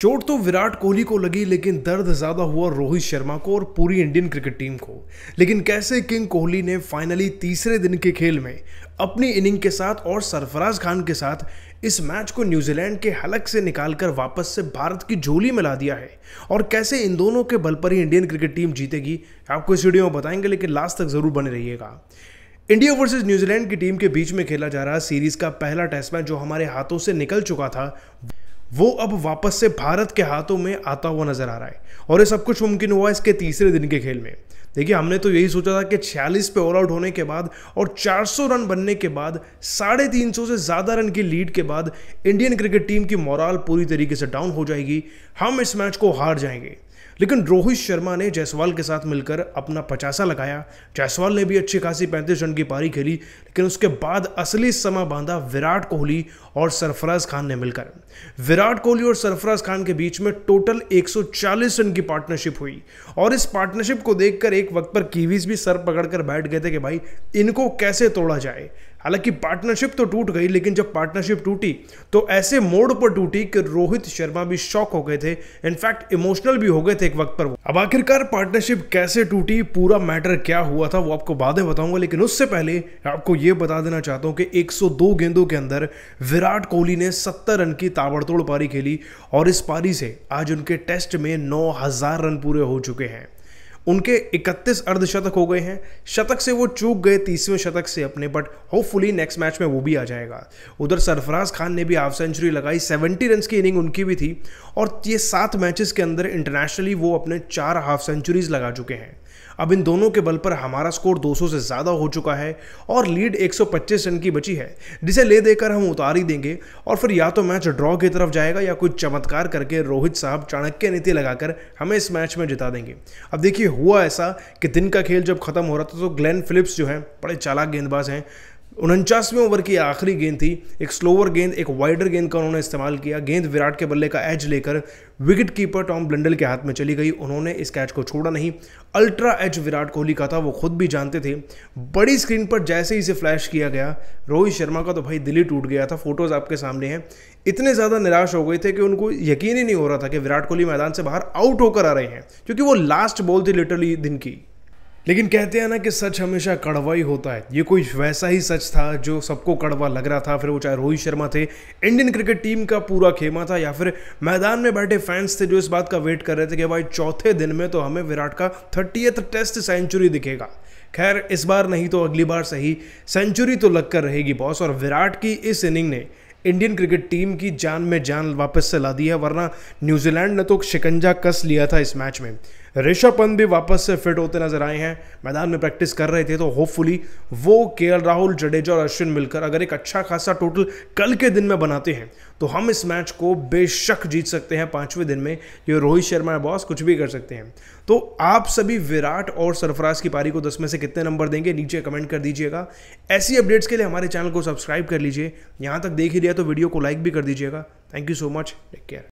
चोट तो विराट कोहली को लगी लेकिन दर्द ज़्यादा हुआ रोहित शर्मा को और पूरी इंडियन क्रिकेट टीम को लेकिन कैसे किंग कोहली ने फाइनली तीसरे दिन के खेल में अपनी इनिंग के साथ और सरफराज खान के साथ इस मैच को न्यूजीलैंड के हलक से निकालकर वापस से भारत की झोली में ला दिया है और कैसे इन दोनों के बल पर ही इंडियन क्रिकेट टीम जीतेगी आपको इस वीडियो में बताएंगे लेकिन लास्ट तक ज़रूर बने रहिएगा इंडिया वर्सेस न्यूजीलैंड की टीम के बीच में खेला जा रहा सीरीज का पहला टेस्ट मैच जो हमारे हाथों से निकल चुका था वो अब वापस से भारत के हाथों में आता हुआ नजर आ रहा है और ये सब कुछ मुमकिन हुआ इसके तीसरे दिन के खेल में देखिए हमने तो यही सोचा था कि 46 पे ऑल आउट होने के बाद और 400 रन बनने के बाद साढ़े तीन से ज़्यादा रन की लीड के बाद इंडियन क्रिकेट टीम की मोराल पूरी तरीके से डाउन हो जाएगी हम इस मैच को हार जाएंगे लेकिन रोहित शर्मा ने जायसवाल के साथ मिलकर अपना पचासा लगाया जायसवाल ने भी अच्छी खासी पैंतीस रन की पारी खेली लेकिन उसके बाद असली समा बांधा विराट कोहली और सरफराज खान ने मिलकर विराट कोहली और सरफराज खान के बीच में टोटल 140 रन की पार्टनरशिप हुई और इस पार्टनरशिप को देखकर एक वक्त पर कीवीज भी सर पकड़कर बैठ गए थे कि भाई इनको कैसे तोड़ा जाए हालांकि पार्टनरशिप तो टूट गई लेकिन जब पार्टनरशिप टूटी तो ऐसे मोड पर टूटी कि रोहित शर्मा भी शॉक हो गए थे इनफैक्ट इमोशनल भी हो गए थे एक वक्त पर वो अब आखिरकार पार्टनरशिप कैसे टूटी पूरा मैटर क्या हुआ था वो आपको बाद में बताऊंगा लेकिन उससे पहले आपको ये बता देना चाहता हूँ कि एक गेंदों के अंदर विराट कोहली ने सत्तर रन की ताबड़तोड़ पारी खेली और इस पारी से आज उनके टेस्ट में नौ रन पूरे हो चुके हैं उनके 31 अर्धशतक हो गए हैं शतक से वो चूक गए तीसवें शतक से अपने बट होपफुली नेक्स्ट मैच में वो भी आ जाएगा उधर सरफराज खान ने भी हाफ सेंचुरी लगाई 70 रन की इनिंग उनकी भी थी और ये सात मैचेस के अंदर इंटरनेशनली वो अपने चार हाफ सेंचुरीज लगा चुके हैं अब इन दोनों के बल पर हमारा स्कोर 200 से ज़्यादा हो चुका है और लीड 125 रन की बची है जिसे ले देकर हम उतार ही देंगे और फिर या तो मैच ड्रॉ की तरफ जाएगा या कुछ चमत्कार करके रोहित साहब चाणक्य नीति लगाकर हमें इस मैच में जिता देंगे अब देखिए हुआ ऐसा कि दिन का खेल जब खत्म हो रहा था तो ग्लेन फिलिप्स जो है बड़े चालाक गेंदबाज हैं उनचासवें ओवर की आखिरी गेंद थी एक स्लोअर गेंद एक वाइडर गेंद का उन्होंने इस्तेमाल किया गेंद विराट के बल्ले का एज लेकर विकेट कीपर टॉम ब्लंडल के हाथ में चली गई उन्होंने इस कैच को छोड़ा नहीं अल्ट्रा एज विराट कोहली का था वो खुद भी जानते थे बड़ी स्क्रीन पर जैसे ही इसे फ्लैश किया गया रोहित शर्मा का तो भाई दिल ही टूट गया था फोटोज़ आपके सामने हैं इतने ज़्यादा निराश हो गए थे कि उनको यकीन ही नहीं हो रहा था कि विराट कोहली मैदान से बाहर आउट होकर आ रहे हैं क्योंकि वो लास्ट बॉल थी लिटरली दिन की लेकिन कहते हैं ना कि सच हमेशा कड़वा ही होता है ये कोई वैसा ही सच था जो सबको कड़वा लग रहा था फिर वो चाहे रोहित शर्मा थे इंडियन क्रिकेट टीम का पूरा खेमा था या फिर मैदान में बैठे फैंस थे जो इस बात का वेट कर रहे थे कि भाई चौथे दिन में तो हमें विराट का थर्टीएथ टेस्ट सेंचुरी दिखेगा खैर इस बार नहीं तो अगली बार सही सेंचुरी तो लगकर रहेगी बॉस और विराट की इस इनिंग ने इंडियन क्रिकेट टीम की जान में जान वापस से ला दी है वरना न्यूजीलैंड ने तो शिकंजा कस लिया था इस मैच में ऋषभ पंत भी वापस से फिट होते नजर आए हैं मैदान में प्रैक्टिस कर रहे थे तो होपफुली वो के राहुल जडेजा और अश्विन मिलकर अगर एक अच्छा खासा टोटल कल के दिन में बनाते हैं तो हम इस मैच को बेशक जीत सकते हैं पांचवें दिन में ये रोहित शर्मा है बॉस कुछ भी कर सकते हैं तो आप सभी विराट और सरफराज की पारी को दस में से कितने नंबर देंगे नीचे कमेंट कर दीजिएगा ऐसी अपडेट्स के लिए हमारे चैनल को सब्सक्राइब कर लीजिए यहाँ तक देख ही लिया तो वीडियो को लाइक भी कर दीजिएगा thank you so much take care